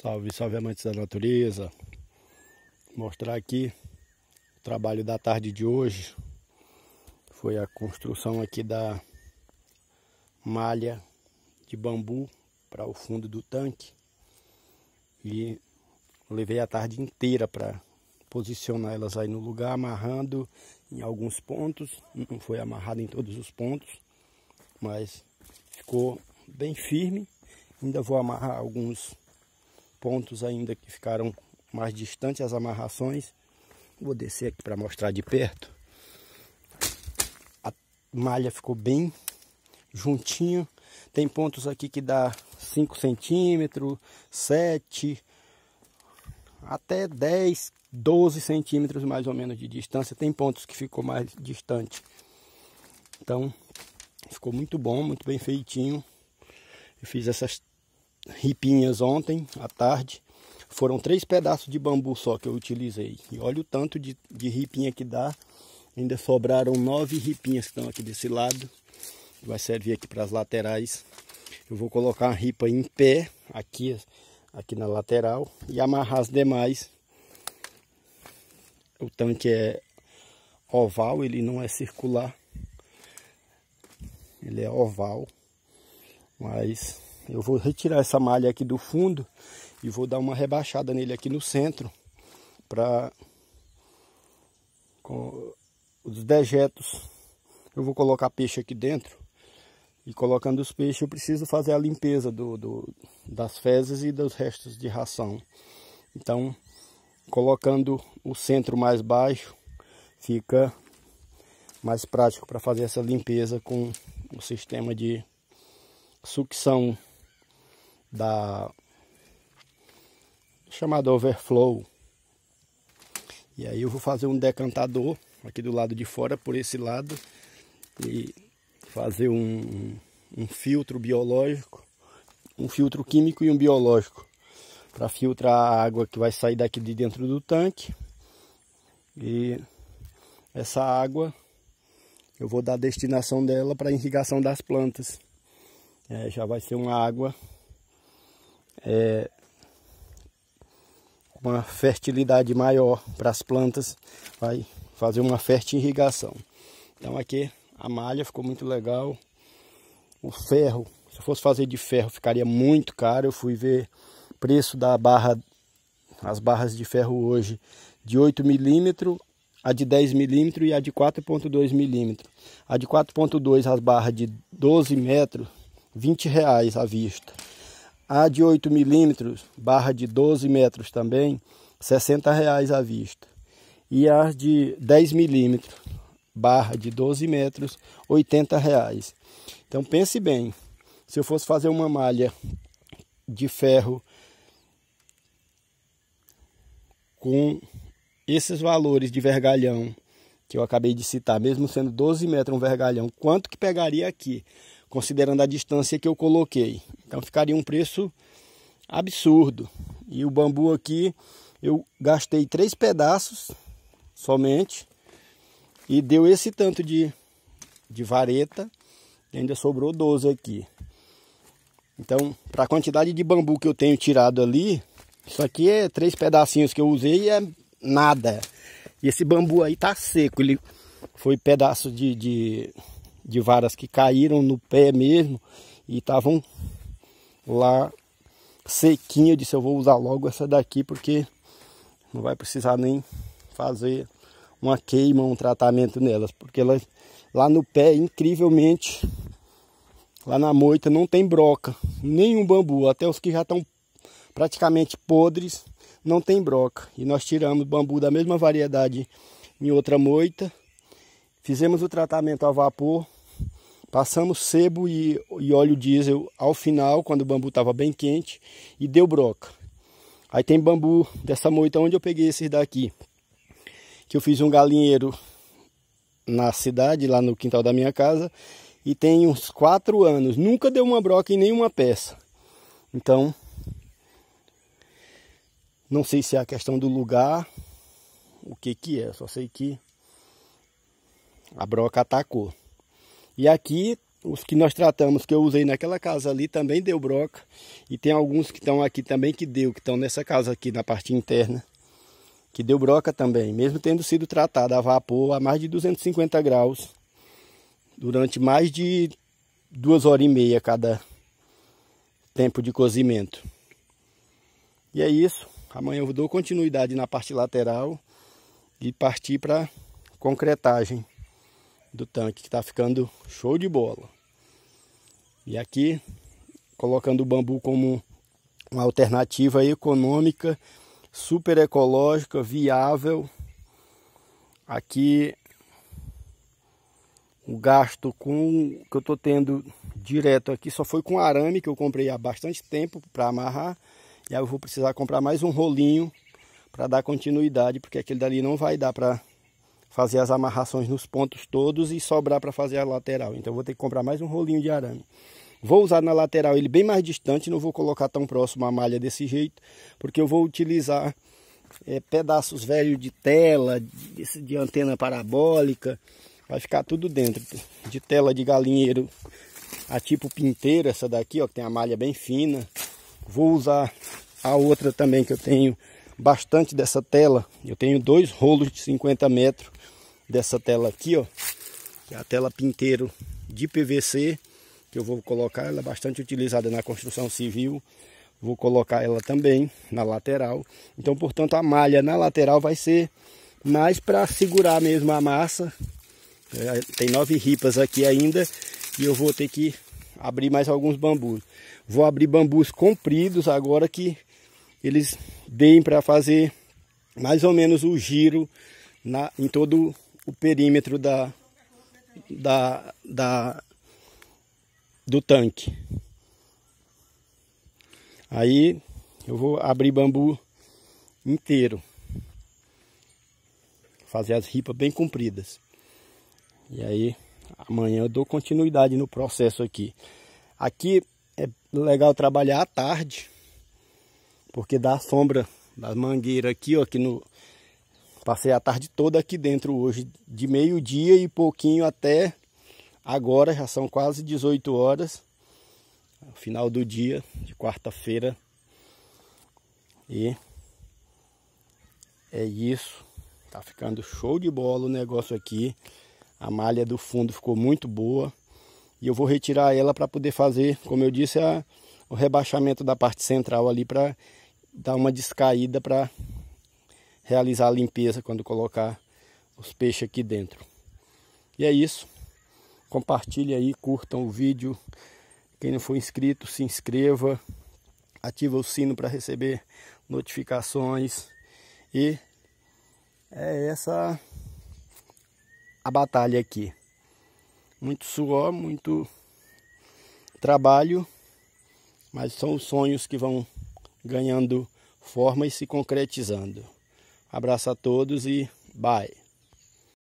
Salve, salve amantes da natureza. Vou mostrar aqui o trabalho da tarde de hoje. Foi a construção aqui da malha de bambu para o fundo do tanque. E levei a tarde inteira para posicionar elas aí no lugar, amarrando em alguns pontos. Não foi amarrado em todos os pontos, mas ficou bem firme. Ainda vou amarrar alguns pontos ainda que ficaram mais distantes as amarrações. Vou descer aqui para mostrar de perto. A malha ficou bem juntinho. Tem pontos aqui que dá 5 centímetros, 7, até 10, 12 centímetros mais ou menos de distância. Tem pontos que ficou mais distante. Então, ficou muito bom, muito bem feitinho. Eu fiz essas ripinhas ontem à tarde. Foram três pedaços de bambu só que eu utilizei. E olha o tanto de, de ripinha que dá. Ainda sobraram nove ripinhas que estão aqui desse lado. Vai servir aqui para as laterais. Eu vou colocar a ripa em pé aqui, aqui na lateral e amarrar as demais. O tanque é oval, ele não é circular. Ele é oval, mas Assim, eu vou retirar essa malha aqui do fundo e vou dar uma rebaixada nele aqui no centro para os dejetos eu vou colocar peixe aqui dentro e colocando os peixes eu preciso fazer a limpeza do, do, das fezes e dos restos de ração então colocando o centro mais baixo fica mais prático para fazer essa limpeza com o sistema de sucção da chamada overflow. E aí eu vou fazer um decantador aqui do lado de fora, por esse lado, e fazer um, um filtro biológico, um filtro químico e um biológico, para filtrar a água que vai sair daqui de dentro do tanque. E essa água eu vou dar a destinação dela para irrigação das plantas. É, já vai ser uma água é, uma fertilidade maior para as plantas, vai fazer uma fértil irrigação Então aqui a malha ficou muito legal. O ferro, se eu fosse fazer de ferro ficaria muito caro. Eu fui ver preço da barra, as barras de ferro hoje de 8 milímetros, a de 10 milímetros e a de 4.2 milímetros. A de 4.2 as barras de 12 metros, 20 reais à vista. A de 8 milímetros, barra de 12 metros também, R$ 60,00 à vista. E a de 10 milímetros, barra de 12 metros, R$ 80,00. Então pense bem, se eu fosse fazer uma malha de ferro com esses valores de vergalhão que eu acabei de citar, mesmo sendo 12 metros um vergalhão, quanto que pegaria aqui? considerando a distância que eu coloquei. Então ficaria um preço absurdo. E o bambu aqui eu gastei três pedaços somente e deu esse tanto de, de vareta e ainda sobrou 12 aqui. Então, para a quantidade de bambu que eu tenho tirado ali, isso aqui é três pedacinhos que eu usei e é nada. E esse bambu aí tá seco, ele foi pedaço de, de de varas que caíram no pé mesmo e estavam lá sequinha. Eu disse, eu vou usar logo essa daqui porque não vai precisar nem fazer uma queima, um tratamento nelas, porque elas lá no pé, incrivelmente, lá na moita não tem broca, nenhum bambu, até os que já estão praticamente podres, não tem broca. E nós tiramos bambu da mesma variedade em outra moita, fizemos o tratamento a vapor, Passamos sebo e, e óleo diesel ao final, quando o bambu estava bem quente, e deu broca. Aí tem bambu dessa moita onde eu peguei esses daqui, que eu fiz um galinheiro na cidade, lá no quintal da minha casa, e tem uns quatro anos. Nunca deu uma broca em nenhuma peça. Então, não sei se é a questão do lugar, o que que é, só sei que a broca atacou. E aqui, os que nós tratamos, que eu usei naquela casa ali, também deu broca. E tem alguns que estão aqui também que deu, que estão nessa casa aqui, na parte interna. Que deu broca também, mesmo tendo sido tratada a vapor a mais de 250 graus. Durante mais de duas horas e meia cada tempo de cozimento. E é isso. Amanhã eu dou continuidade na parte lateral e partir para concretagem do tanque, que está ficando show de bola. E aqui, colocando o bambu como uma alternativa econômica, super ecológica, viável. Aqui, o gasto com que eu estou tendo direto aqui só foi com arame, que eu comprei há bastante tempo para amarrar. E aí eu vou precisar comprar mais um rolinho para dar continuidade, porque aquele dali não vai dar para fazer as amarrações nos pontos todos e sobrar para fazer a lateral. Então vou ter que comprar mais um rolinho de arame. Vou usar na lateral ele bem mais distante, não vou colocar tão próximo a malha desse jeito, porque eu vou utilizar é, pedaços velhos de tela, de, de antena parabólica, vai ficar tudo dentro, de tela de galinheiro a tipo pinteiro, essa daqui, ó, que tem a malha bem fina. Vou usar a outra também que eu tenho bastante dessa tela. Eu tenho dois rolos de 50 metros dessa tela aqui, ó. Que é a tela pinteiro de PVC, que eu vou colocar. Ela é bastante utilizada na construção civil. Vou colocar ela também na lateral. Então, portanto, a malha na lateral vai ser mais para segurar mesmo a massa. É, tem nove ripas aqui ainda e eu vou ter que abrir mais alguns bambus. Vou abrir bambus compridos agora que eles deem para fazer mais ou menos o giro na, em todo o perímetro da, da, da, do tanque. Aí eu vou abrir bambu inteiro. Fazer as ripas bem compridas. E aí amanhã eu dou continuidade no processo aqui. Aqui é legal trabalhar à tarde porque dá sombra da mangueira aqui, ó, que no passei a tarde toda aqui dentro hoje, de meio-dia e pouquinho até agora, já são quase 18 horas, final do dia de quarta-feira. E é isso. Tá ficando show de bola o negócio aqui. A malha do fundo ficou muito boa. E eu vou retirar ela para poder fazer, como eu disse, a, o rebaixamento da parte central ali para dar uma descaída para realizar a limpeza quando colocar os peixes aqui dentro. E é isso. Compartilhe aí, curtam o vídeo. Quem não for inscrito, se inscreva. Ativa o sino para receber notificações. E é essa a batalha aqui. Muito suor, muito trabalho, mas são os sonhos que vão ganhando forma e se concretizando. Abraço a todos e bye.